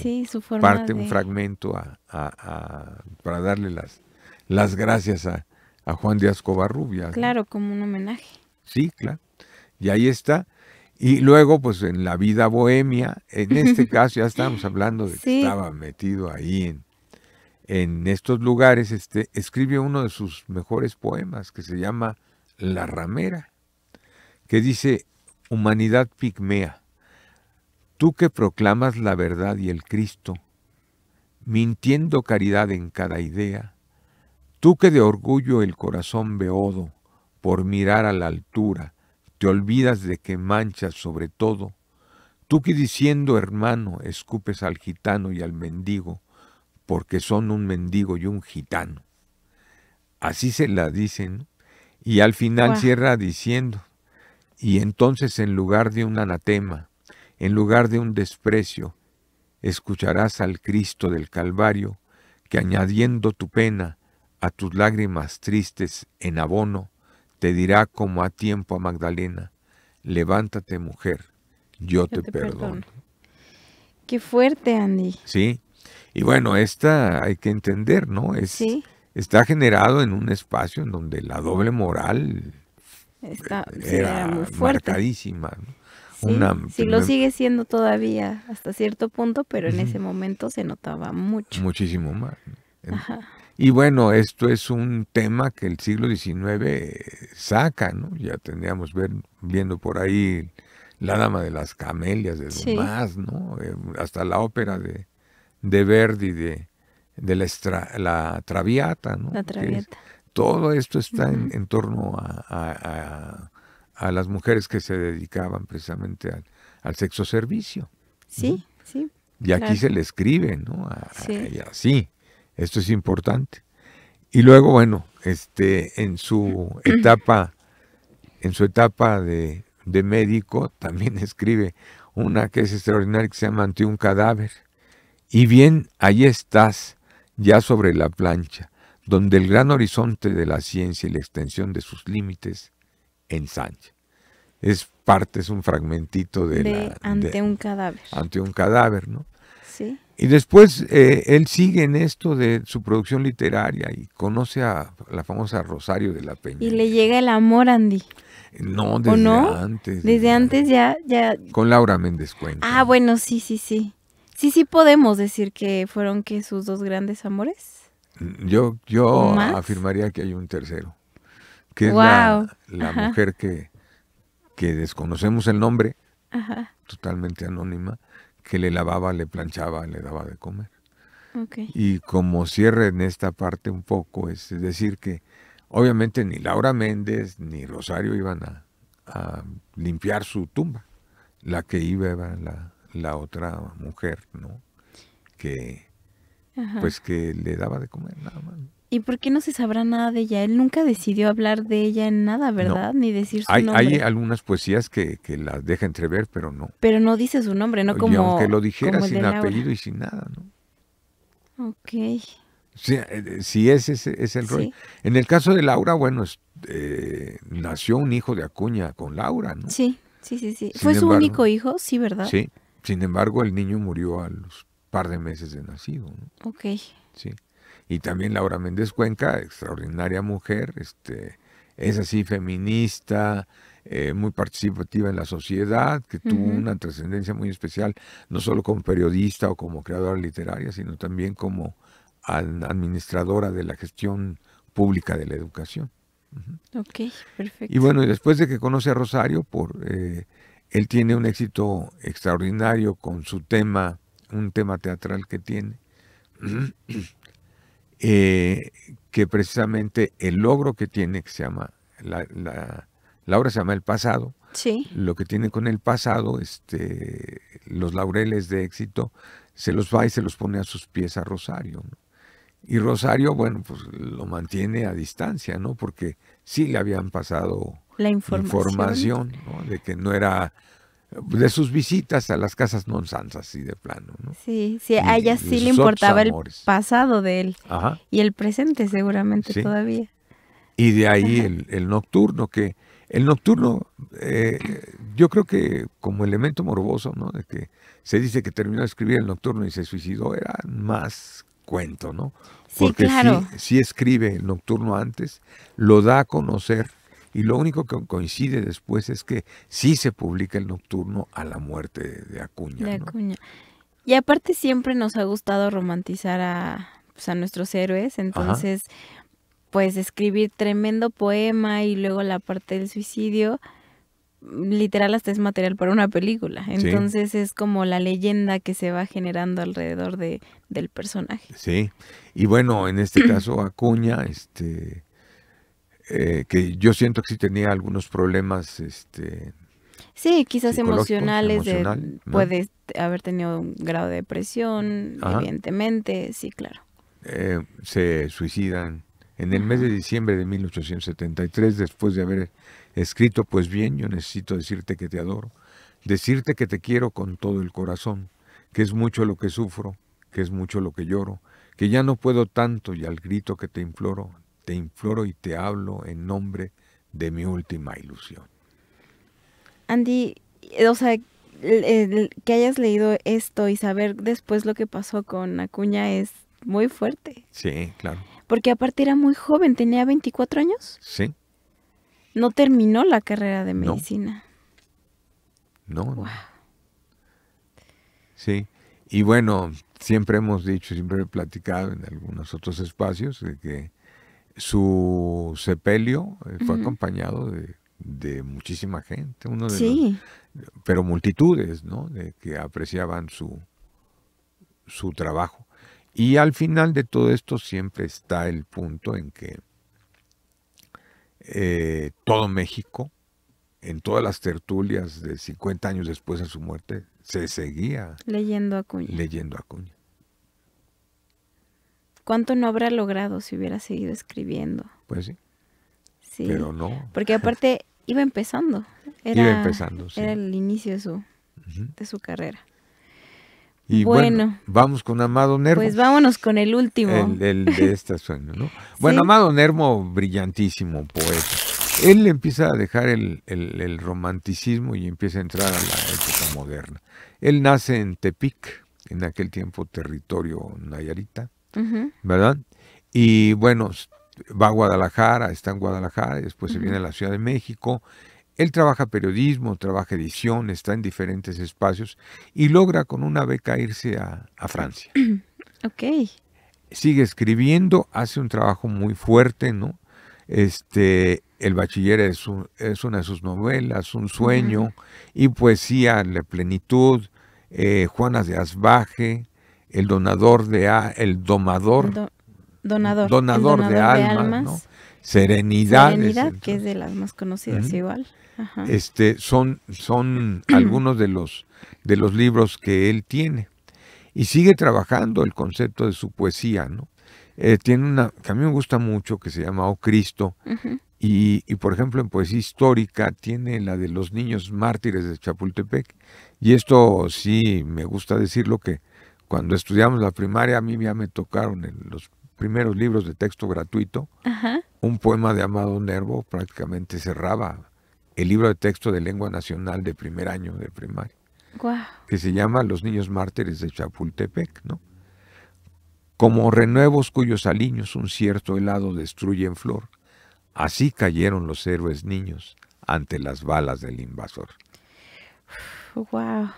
parte, un fragmento para darle las, las gracias a, Juan de Rubia. Claro, como un homenaje. Sí, claro. Y ahí está. Y luego, pues en la vida bohemia, en este caso ya estábamos hablando de que estaba metido ahí en, en estos lugares, este, escribe uno de sus mejores poemas que se llama la Ramera, que dice, humanidad pigmea, tú que proclamas la verdad y el Cristo, mintiendo caridad en cada idea, tú que de orgullo el corazón beodo, por mirar a la altura, te olvidas de que manchas sobre todo, tú que diciendo hermano escupes al gitano y al mendigo, porque son un mendigo y un gitano. Así se la dicen y al final cierra diciendo, y entonces en lugar de un anatema, en lugar de un desprecio, escucharás al Cristo del Calvario, que añadiendo tu pena a tus lágrimas tristes en abono, te dirá como a tiempo a Magdalena, levántate mujer, yo, te, perdono. Qué fuerte, Andy. Sí, y bueno, esta hay que entender, ¿no? Es, ¿Sí? está generado en un espacio en donde la doble moral está, eh, era, muy fuerte. marcadísima. Sí, lo sigue siendo todavía hasta cierto punto, pero en ese momento se notaba mucho. Muchísimo más. Y bueno, esto es un tema que el siglo XIX saca, ¿no? Ya tendríamos ver, viendo por ahí La Dama de las Camelias de Dumas, ¿no? Eh, hasta la ópera de, de Verdi de, de la, traviata. ¿no? La traviata. todo esto está en, en, torno a, a, las mujeres que se dedicaban precisamente al, al sexo servicio. Sí, sí. Y aquí se le escribe, ¿no? sí. Esto es importante. Y luego, bueno, este, en su etapa, en su etapa de, de médico, también escribe una que es extraordinaria que se llama Ante un cadáver. Y bien, ahí estás, ya sobre la plancha, donde el gran horizonte de la ciencia y la extensión de sus límites ensancha. Es parte, es un fragmentito de, ante un cadáver. Ante un cadáver, ¿no? Sí. Y después eh, él sigue en esto de su producción literaria y conoce a la famosa Rosario de la Peña. Y le llega el amor, Andy. No, desde antes. Desde, antes ya, ya. Con Laura Méndez Cuenta. Ah, bueno, sí, sí, sí. Sí, sí podemos decir que fueron que sus dos grandes amores. Yo, yo afirmaría que hay un tercero, que es la, mujer que, que, desconocemos el nombre, totalmente anónima, que le lavaba, le planchaba, le daba de comer. Y como cierre en esta parte un poco, es decir que obviamente ni Laura Méndez ni Rosario iban a, a limpiar su tumba, la que iba era la, la otra mujer, ¿no? Que pues que le daba de comer nada más. ¿Y por qué no se sabrá nada de ella? Él nunca decidió hablar de ella en nada, ¿verdad? Ni decir su hay, nombre. Hay algunas poesías que, que, las deja entrever, pero no. Pero no dice su nombre, ¿no? Como, y aunque lo dijera sin apellido y sin nada, ¿no? Ok. Sí, eh, eh, ese, es el rol. En el caso de Laura, bueno, eh, nació un hijo de Acuña con Laura, ¿no? Sí, sí, sí, sí. ¿Fue su único hijo? Sí, ¿verdad? Sí. Sin embargo, el niño murió a los par de meses de nacido. Ok. Sí. Y también Laura Méndez Cuenca, extraordinaria mujer, este, es así feminista, eh, muy participativa en la sociedad, que tuvo una trascendencia muy especial, no solo como periodista o como creadora literaria, sino también como administradora de la gestión pública de la educación. Ok, perfecto. Y bueno, y después de que conoce a Rosario por eh, él tiene un éxito extraordinario con su tema, un tema teatral que tiene, eh, que precisamente el logro que tiene, que se llama, la, obra se llama El pasado, sí. lo que tiene con el pasado, este, los laureles de éxito, se los va y se los pone a sus pies a Rosario. Y Rosario, bueno, pues lo mantiene a distancia, ¿no? Porque sí le habían pasado la información, de que no era de sus visitas a las casas no así de plano. ¿no? Sí, sí, a ella sí le importaba el pasado de él y el presente seguramente todavía. Y de ahí el, nocturno, que el nocturno, eh, yo creo que como elemento morboso, ¿no? De que se dice que terminó de escribir el nocturno y se suicidó, era más cuento, ¿no? Porque sí, claro. escribe el nocturno antes, lo da a conocer y lo único que coincide después es que sí se publica el nocturno a la muerte de Acuña. De Acuña. Y aparte siempre nos ha gustado romantizar a, pues, a nuestros héroes, entonces pues escribir tremendo poema y luego la parte del suicidio, literal hasta es material para una película. Entonces es como la leyenda que se va generando alrededor de, del personaje. Sí, y bueno, en este caso Acuña, este eh, que yo siento que sí tenía algunos problemas, este... Sí, quizás emocionales, puede haber tenido un grado de depresión, evidentemente, sí, claro. Eh, se suicidan en el mes de diciembre de 1873, después de haber escrito, pues bien, yo necesito decirte que te adoro, decirte que te quiero con todo el corazón, que es mucho lo que sufro, que es mucho lo que lloro, que ya no puedo tanto y al grito que te imploro, te imploro y te hablo en nombre de mi última ilusión. Andy, eh, o sea, que hayas leído esto y saber después lo que pasó con Acuña es muy fuerte. Sí, claro. Porque aparte era muy joven, tenía 24 años. Sí. No terminó la carrera de medicina. No. no. Sí. Y bueno, siempre hemos dicho, siempre he platicado en algunos otros espacios de que su sepelio eh, fue acompañado de, muchísima gente, uno de pero multitudes, ¿no? De que apreciaban su, su trabajo. Y al final de todo esto siempre está el punto en que eh, todo México, en todas las tertulias de 50 años después de su muerte, se seguía leyendo a cuña Leyendo a Acuña. ¿Cuánto no habrá logrado si hubiera seguido escribiendo? Pues sí. Pero no. Porque aparte iba empezando. Era, iba empezando, Era el inicio de su, de su carrera. Y bueno, vamos con Amado Nermo. Pues vámonos con el último. El, de este sueño, ¿no? Bueno, Amado Nermo, brillantísimo poeta. Él empieza a dejar el, el, romanticismo y empieza a entrar a la época moderna. Él nace en Tepic, en aquel tiempo territorio nayarita, ¿verdad? Y bueno, va a Guadalajara, está en Guadalajara, y después se viene a la Ciudad de México. Él trabaja periodismo, trabaja edición, está en diferentes espacios y logra con una beca irse a, Francia. ok. Sigue escribiendo, hace un trabajo muy fuerte, ¿no? Este, el bachiller es, es una de sus novelas, un sueño y poesía, la plenitud, eh, Juanas de Asbaje, el donador de a, el domador donador, donador, de, almas, serenidad, que es de las más conocidas igual este son son algunos de los de los libros que él tiene y sigue trabajando el concepto de su poesía no eh, tiene una que a mí me gusta mucho que se llama O oh Cristo y, y, por ejemplo en poesía histórica tiene la de los niños mártires de Chapultepec y esto sí me gusta decirlo que cuando estudiamos la primaria, a mí ya me tocaron en los primeros libros de texto gratuito, un poema de Amado Nervo prácticamente cerraba el libro de texto de lengua nacional de primer año de primaria, que se llama Los niños mártires de Chapultepec, ¿no? Como renuevos cuyos aliños un cierto helado destruye en flor, así cayeron los héroes niños ante las balas del invasor. Wow.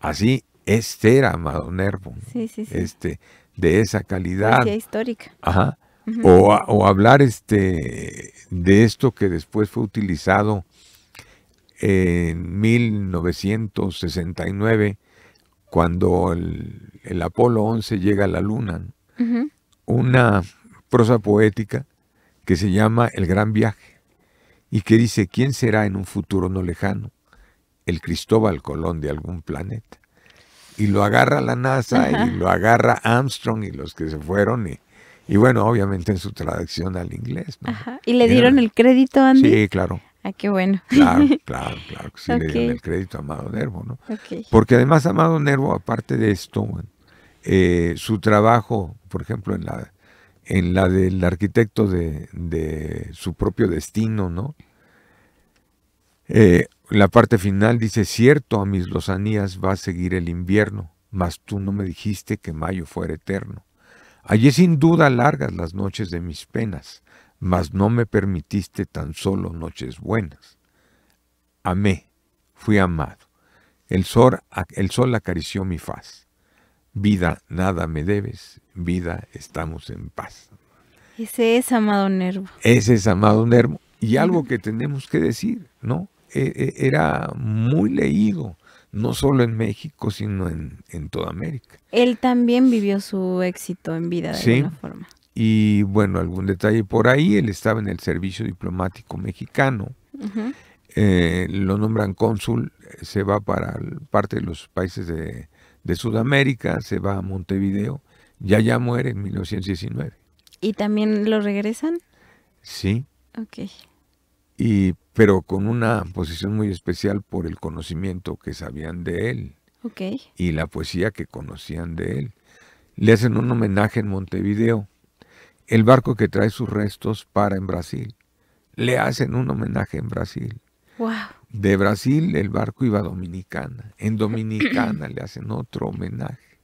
Así este era Amado Nervo. Este, de esa calidad. histórica. o, hablar este, de esto que después fue utilizado en 1969, cuando el, Apolo 11 llega a la Luna. Una prosa poética que se llama El Gran Viaje y que dice, ¿quién será en un futuro no lejano? El Cristóbal Colón de algún planeta y lo agarra la NASA y lo agarra Armstrong y los que se fueron y, bueno, obviamente en su traducción al inglés. ¿no? Ajá. ¿Y le dieron el crédito, a Andy? Sí, claro. Ah, qué bueno. Claro, claro, claro. sí le dieron el crédito a Amado Nervo, ¿no? Porque además Amado Nervo, aparte de esto, eh, su trabajo, por ejemplo, en la, en la del arquitecto de, su propio destino, ¿no? Eh, la parte final dice, cierto, a mis lozanías va a seguir el invierno, mas tú no me dijiste que mayo fuera eterno. Allí sin duda largas las noches de mis penas, mas no me permitiste tan solo noches buenas. Amé, fui amado. El sol, el sol acarició mi faz. Vida, nada me debes, vida, estamos en paz. Ese es Amado Nervo. Ese es Amado Nervo. Y algo que tenemos que decir, ¿no? E, e, era muy leído, no solo en México, sino en, toda América. Él también vivió su éxito en vida de alguna forma. Y bueno, algún detalle por ahí, él estaba en el servicio diplomático mexicano. Eh, lo nombran cónsul, se va para parte de los países de, Sudamérica, se va a Montevideo, ya ya muere en 1919. ¿Y también lo regresan? Sí. Ok. Y pero con una posición muy especial por el conocimiento que sabían de él y la poesía que conocían de él. Le hacen un homenaje en Montevideo, el barco que trae sus restos para en Brasil. Le hacen un homenaje en Brasil. De Brasil el barco iba a Dominicana. En Dominicana le hacen otro homenaje.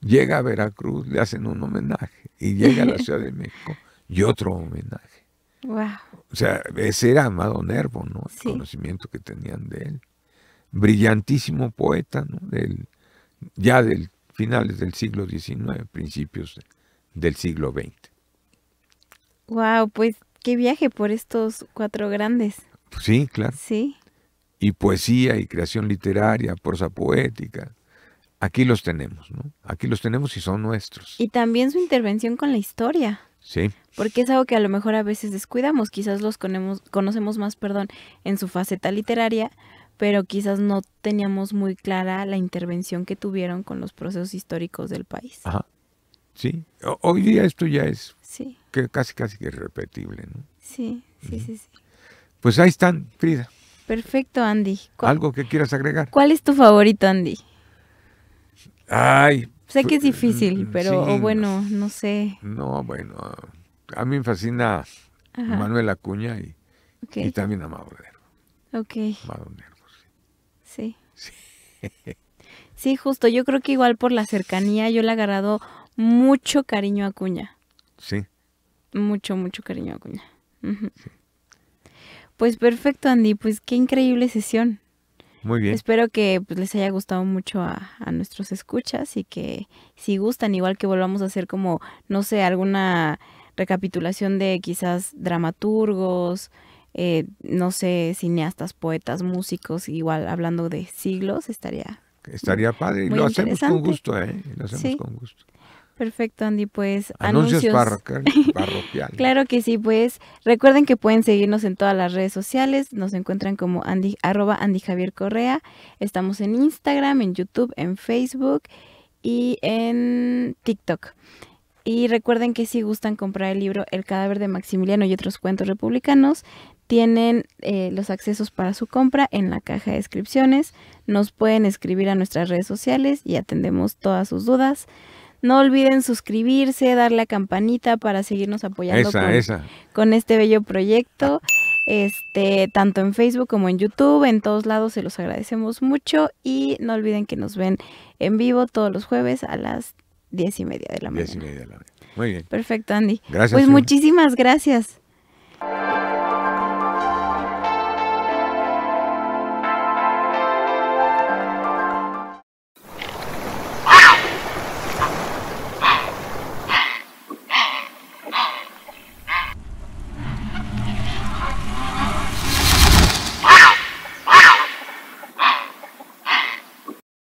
Llega a Veracruz, le hacen un homenaje. Y llega a la Ciudad de México y otro homenaje. Wow. O sea, ese era Amado Nervo, ¿no? El conocimiento que tenían de él. Brillantísimo poeta, ¿no? Del, ya del finales del siglo XIX, principios del siglo XX. Wow, pues qué viaje por estos cuatro grandes. Sí, claro. Sí. Y poesía y creación literaria, prosa poética. Aquí los tenemos, ¿no? Aquí los tenemos y son nuestros. Y también su intervención con la historia. Sí. Porque es algo que a lo mejor a veces descuidamos, quizás los conocemos más, perdón, en su faceta literaria, pero quizás no teníamos muy clara la intervención que tuvieron con los procesos históricos del país. Ajá. Sí. hoy día esto ya es sí. que casi casi irrepetible, ¿no? Sí, sí, sí, sí. Pues ahí están, Frida. Perfecto, Andy. ¿Algo que quieras agregar? ¿Cuál es tu favorito, Andy? Ay, Sé que es mm, difícil, mm, pero bueno, no sé. No, bueno, a mí me fascina Manuel Acuña y, también a Nervo. Ok. sí. Sí. sí. justo. Yo creo que igual por la cercanía yo le he agarrado mucho cariño a Acuña. Sí. Mucho, mucho cariño a Acuña. Pues perfecto, Andy. Pues qué increíble sesión. Muy bien. Espero que pues, les haya gustado mucho a, nuestros escuchas y que si gustan, igual que volvamos a hacer como, no sé, alguna recapitulación de quizás dramaturgos, eh, no sé, cineastas, poetas, músicos, igual hablando de siglos, estaría... Estaría padre y lo hacemos con gusto, ¿eh? Lo hacemos con gusto. Perfecto, Andy, pues anuncios, anuncios parroquiales. claro que sí, pues recuerden que pueden seguirnos en todas las redes sociales, nos encuentran como Andy, arroba Andy Javier Correa, estamos en Instagram, en YouTube, en Facebook y en TikTok. Y recuerden que si gustan comprar el libro El cadáver de Maximiliano y otros cuentos republicanos, tienen eh, los accesos para su compra en la caja de descripciones. Nos pueden escribir a nuestras redes sociales y atendemos todas sus dudas. No olviden suscribirse, dar la campanita para seguirnos apoyando con, este bello proyecto. Este, tanto en Facebook como en YouTube, en todos lados se los agradecemos mucho y no olviden que nos ven en vivo todos los jueves a las diez y media de la mañana. Diez y media de la mañana. Muy bien. Perfecto, Andy. Gracias. Pues muchísimas gracias.